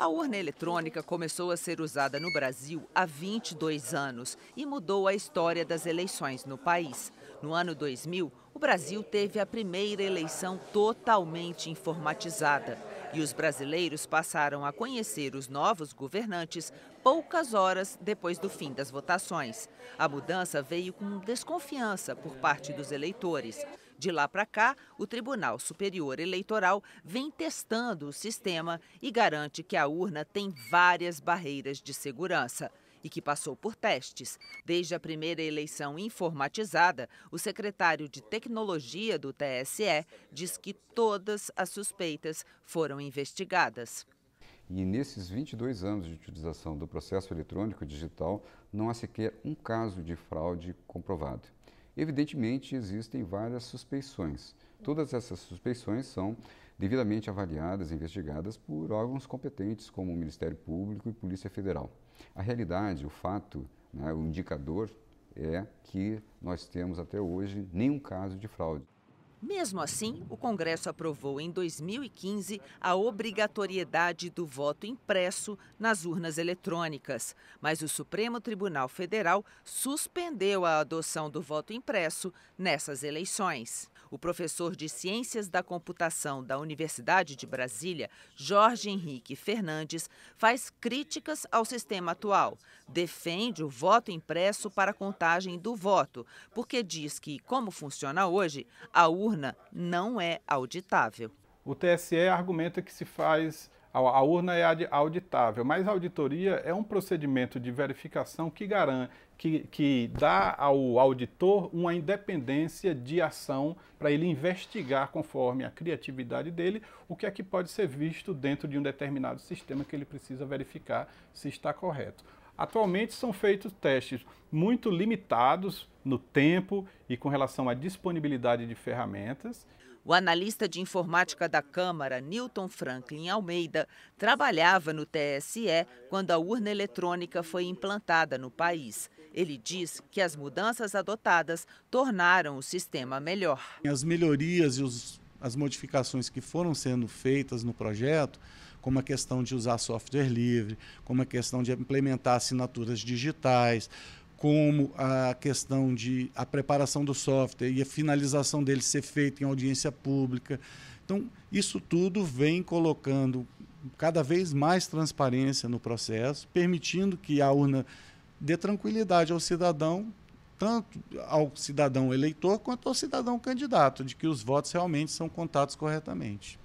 A urna eletrônica começou a ser usada no Brasil há 22 anos e mudou a história das eleições no país. No ano 2000, o Brasil teve a primeira eleição totalmente informatizada e os brasileiros passaram a conhecer os novos governantes poucas horas depois do fim das votações. A mudança veio com desconfiança por parte dos eleitores. De lá para cá, o Tribunal Superior Eleitoral vem testando o sistema e garante que a urna tem várias barreiras de segurança e que passou por testes. Desde a primeira eleição informatizada, o secretário de Tecnologia do TSE diz que todas as suspeitas foram investigadas. E nesses 22 anos de utilização do processo eletrônico digital, não há sequer um caso de fraude comprovado. Evidentemente, existem várias suspeições. Todas essas suspeições são devidamente avaliadas, investigadas por órgãos competentes, como o Ministério Público e Polícia Federal. A realidade, o fato, né, o indicador é que nós temos até hoje nenhum caso de fraude. Mesmo assim, o Congresso aprovou em 2015 a obrigatoriedade do voto impresso nas urnas eletrônicas, mas o Supremo Tribunal Federal suspendeu a adoção do voto impresso nessas eleições. O professor de Ciências da Computação da Universidade de Brasília, Jorge Henrique Fernandes, faz críticas ao sistema atual. Defende o voto impresso para contagem do voto, porque diz que, como funciona hoje, a urna urna não é auditável. O TSE argumenta que se faz a, urna é auditável, mas a auditoria é um procedimento de verificação que garante, que, que dá ao auditor uma independência de ação para ele investigar, conforme a criatividade dele, o que é que pode ser visto dentro de um determinado sistema que ele precisa verificar se está correto. Atualmente são feitos testes muito limitados no tempo e com relação à disponibilidade de ferramentas. O analista de informática da Câmara, Newton Franklin Almeida, trabalhava no TSE quando a urna eletrônica foi implantada no país. Ele diz que as mudanças adotadas tornaram o sistema melhor. As melhorias e os, as modificações que foram sendo feitas no projeto como a questão de usar software livre, como a questão de implementar assinaturas digitais, como a questão de a preparação do software e a finalização dele ser feita em audiência pública. Então, isso tudo vem colocando cada vez mais transparência no processo, permitindo que a urna dê tranquilidade ao cidadão, tanto ao cidadão eleitor quanto ao cidadão candidato, de que os votos realmente são contados corretamente.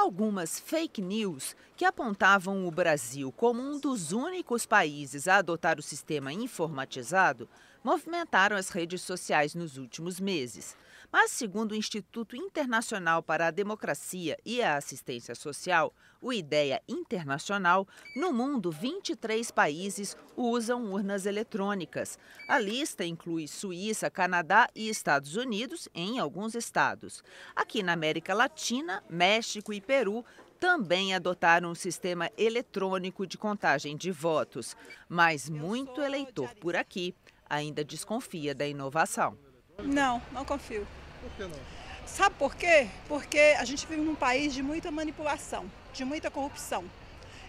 Algumas fake news que apontavam o Brasil como um dos únicos países a adotar o sistema informatizado movimentaram as redes sociais nos últimos meses. Mas, segundo o Instituto Internacional para a Democracia e a Assistência Social, o IDEA Internacional, no mundo, 23 países usam urnas eletrônicas. A lista inclui Suíça, Canadá e Estados Unidos, em alguns estados. Aqui na América Latina, México e Peru também adotaram um sistema eletrônico de contagem de votos. Mas muito eleitor por aqui ainda desconfia da inovação. Não, não confio. Por que não? Sabe por quê? Porque a gente vive num país de muita manipulação, de muita corrupção.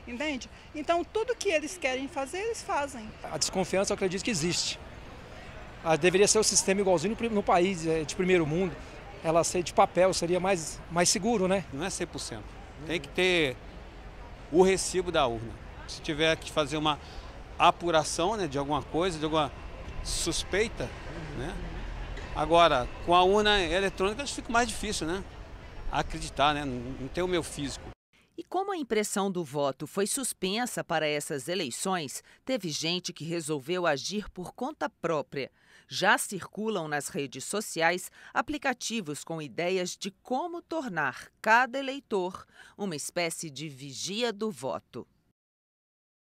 Entende? Então, tudo que eles querem fazer, eles fazem. A desconfiança, eu acredito que existe. A ah, deveria ser o sistema igualzinho no país eh, de primeiro mundo. Ela ser de papel seria mais, mais seguro, né? Não é 100%. Tem que ter o recibo da urna. Se tiver que fazer uma apuração né, de alguma coisa, de alguma suspeita, né? Agora, com a urna eletrônica acho que fica mais difícil, né? Acreditar, né? Não ter o meu físico. E como a impressão do voto foi suspensa para essas eleições, teve gente que resolveu agir por conta própria. Já circulam nas redes sociais aplicativos com ideias de como tornar cada eleitor uma espécie de vigia do voto.